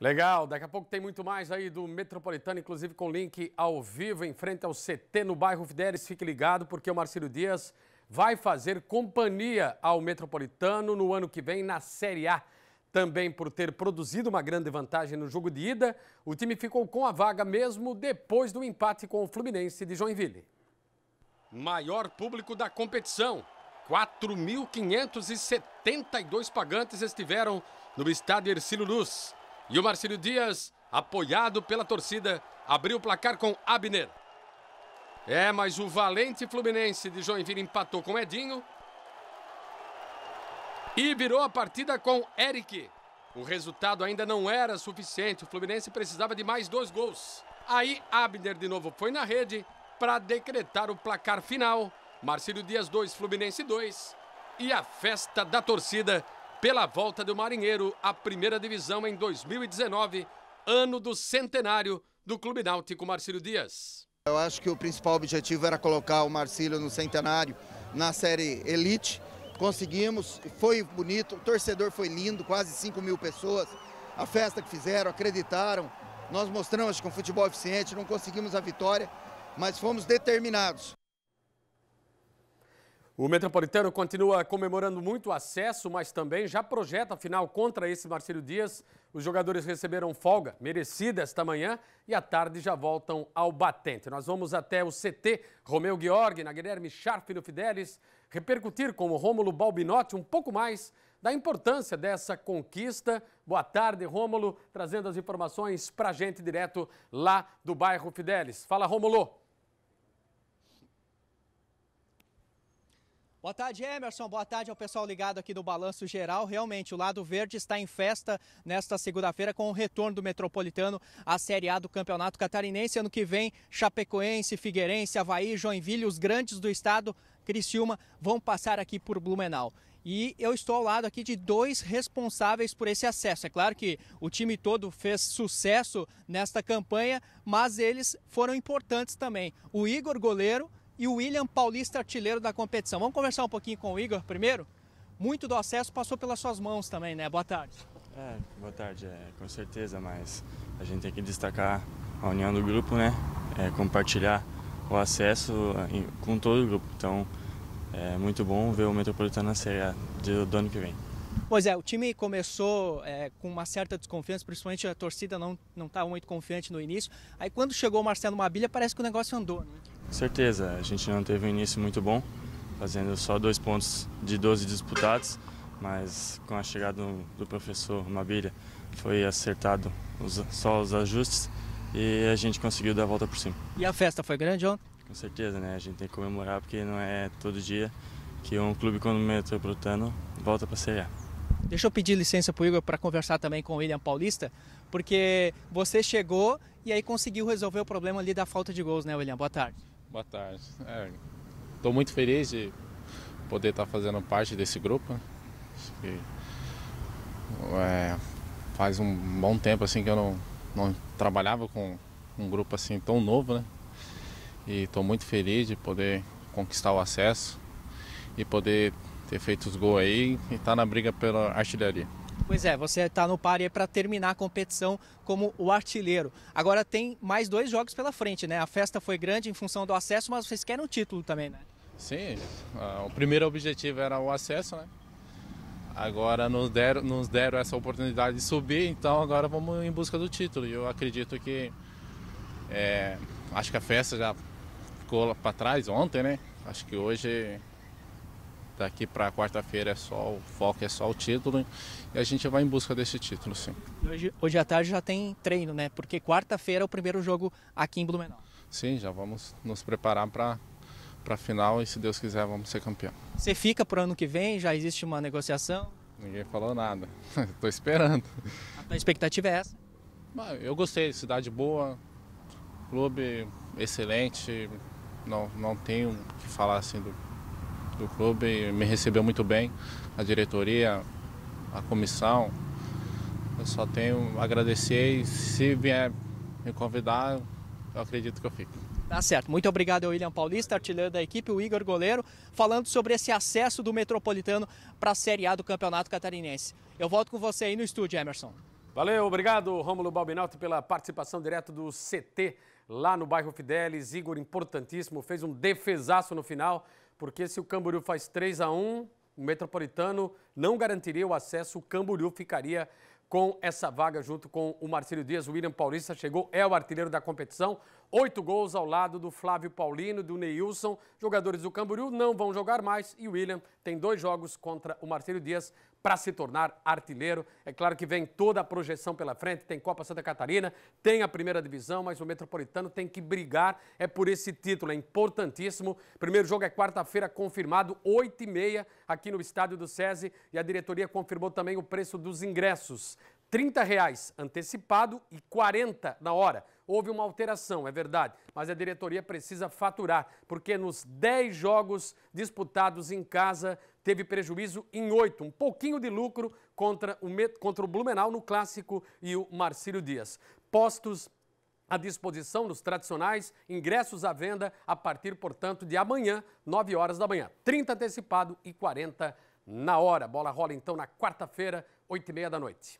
Legal, daqui a pouco tem muito mais aí do Metropolitano, inclusive com link ao vivo em frente ao CT no bairro Fidelis. Fique ligado porque o Marcelo Dias vai fazer companhia ao Metropolitano no ano que vem na Série A. Também por ter produzido uma grande vantagem no jogo de ida, o time ficou com a vaga mesmo depois do empate com o Fluminense de Joinville. Maior público da competição. 4.572 pagantes estiveram no estádio Ercílio Luz. E o Marcílio Dias, apoiado pela torcida, abriu o placar com Abner. É, mas o valente Fluminense de Joinville empatou com Edinho. E virou a partida com Eric. O resultado ainda não era suficiente. O Fluminense precisava de mais dois gols. Aí Abner de novo foi na rede para decretar o placar final. Marcílio Dias 2, Fluminense 2. E a festa da torcida pela volta do Marinheiro à primeira divisão em 2019, ano do centenário do Clube Náutico Marcílio Dias. Eu acho que o principal objetivo era colocar o Marcílio no centenário na série Elite. Conseguimos, foi bonito, o torcedor foi lindo, quase 5 mil pessoas. A festa que fizeram, acreditaram. Nós mostramos com futebol eficiente, não conseguimos a vitória, mas fomos determinados. O Metropolitano continua comemorando muito o acesso, mas também já projeta a final contra esse Marcelo Dias. Os jogadores receberam folga merecida esta manhã e à tarde já voltam ao batente. Nós vamos até o CT Romeu Gheorghe, na Guilherme Scharf no Fidelis, repercutir com o Rômulo Balbinotti um pouco mais da importância dessa conquista. Boa tarde, Rômulo, trazendo as informações para a gente direto lá do bairro Fidelis. Fala, Rômulo. Boa tarde, Emerson. Boa tarde ao pessoal ligado aqui do Balanço Geral. Realmente, o lado verde está em festa nesta segunda-feira com o retorno do Metropolitano à Série A do Campeonato Catarinense. Ano que vem, Chapecoense, Figueirense, Havaí, Joinville, os grandes do estado, Criciúma, vão passar aqui por Blumenau. E eu estou ao lado aqui de dois responsáveis por esse acesso. É claro que o time todo fez sucesso nesta campanha, mas eles foram importantes também. O Igor Goleiro e o William Paulista, artilheiro da competição. Vamos conversar um pouquinho com o Igor primeiro? Muito do acesso passou pelas suas mãos também, né? Boa tarde. É, boa tarde, é, com certeza, mas a gente tem que destacar a união do grupo, né? É, compartilhar o acesso com todo o grupo. Então, é muito bom ver o Metropolitano na Série A do ano que vem. Pois é, o time começou é, com uma certa desconfiança, principalmente a torcida não estava tá muito confiante no início. Aí quando chegou o Marcelo Mabilha, parece que o negócio andou. Né? Certeza, a gente não teve um início muito bom, fazendo só dois pontos de 12 disputados, mas com a chegada do, do professor Mabilha foi acertado os, só os ajustes e a gente conseguiu dar a volta por cima. E a festa foi grande ontem? Com certeza, né? A gente tem que comemorar porque não é todo dia que um clube como o Metropolitano volta para a Série A. Deixa eu pedir licença para o Igor para conversar também com o William Paulista, porque você chegou e aí conseguiu resolver o problema ali da falta de gols, né, William? Boa tarde. Boa tarde. Estou é, muito feliz de poder estar tá fazendo parte desse grupo. Acho que, é, faz um bom tempo assim que eu não, não trabalhava com um grupo assim tão novo, né? E estou muito feliz de poder conquistar o acesso e poder ter feito os gols aí e tá na briga pela artilharia. Pois é, você está no par para terminar a competição como o artilheiro. Agora tem mais dois jogos pela frente, né? A festa foi grande em função do acesso, mas vocês querem o um título também, né? Sim, o primeiro objetivo era o acesso, né? Agora nos deram, nos deram essa oportunidade de subir, então agora vamos em busca do título. E eu acredito que. É, acho que a festa já ficou para trás ontem, né? Acho que hoje daqui tá para quarta-feira é só o foco é só o título e a gente vai em busca desse título, sim. Hoje, hoje à tarde já tem treino, né? Porque quarta-feira é o primeiro jogo aqui em Blumenau. Sim, já vamos nos preparar para para a final e se Deus quiser vamos ser campeão. Você fica para o ano que vem? Já existe uma negociação? Ninguém falou nada. Estou esperando. A expectativa é essa? Eu gostei, cidade boa, clube excelente. Não, não tenho o que falar assim do, do clube me recebeu muito bem, a diretoria, a comissão. Eu só tenho a agradecer e se vier me convidar, eu acredito que eu fico. Tá certo. Muito obrigado William Paulista, artilheiro da equipe, o Igor Goleiro, falando sobre esse acesso do Metropolitano para a Série A do Campeonato Catarinense. Eu volto com você aí no estúdio, Emerson. Valeu, obrigado, Rômulo Balbinalti, pela participação direto do CT lá no bairro Fidelis. Igor, importantíssimo, fez um defesaço no final porque se o Camboriú faz 3 a 1 o Metropolitano não garantiria o acesso, o Camboriú ficaria com essa vaga junto com o Marcelo Dias. O William Paulista chegou, é o artilheiro da competição. Oito gols ao lado do Flávio Paulino e do Neilson. Jogadores do Camboriú não vão jogar mais e o William tem dois jogos contra o Marcelo Dias para se tornar artilheiro. É claro que vem toda a projeção pela frente, tem Copa Santa Catarina, tem a primeira divisão, mas o Metropolitano tem que brigar é por esse título, é importantíssimo. Primeiro jogo é quarta-feira, confirmado, 8 e meia, aqui no estádio do SESI, e a diretoria confirmou também o preço dos ingressos. R$ 30 reais antecipado e 40 na hora. Houve uma alteração, é verdade, mas a diretoria precisa faturar, porque nos 10 jogos disputados em casa, teve prejuízo em 8, um pouquinho de lucro contra o, contra o Blumenau no Clássico e o Marcílio Dias. Postos à disposição dos tradicionais, ingressos à venda a partir, portanto, de amanhã, 9 horas da manhã. 30 antecipado e 40 na hora. bola rola então na quarta-feira, 8 e meia da noite.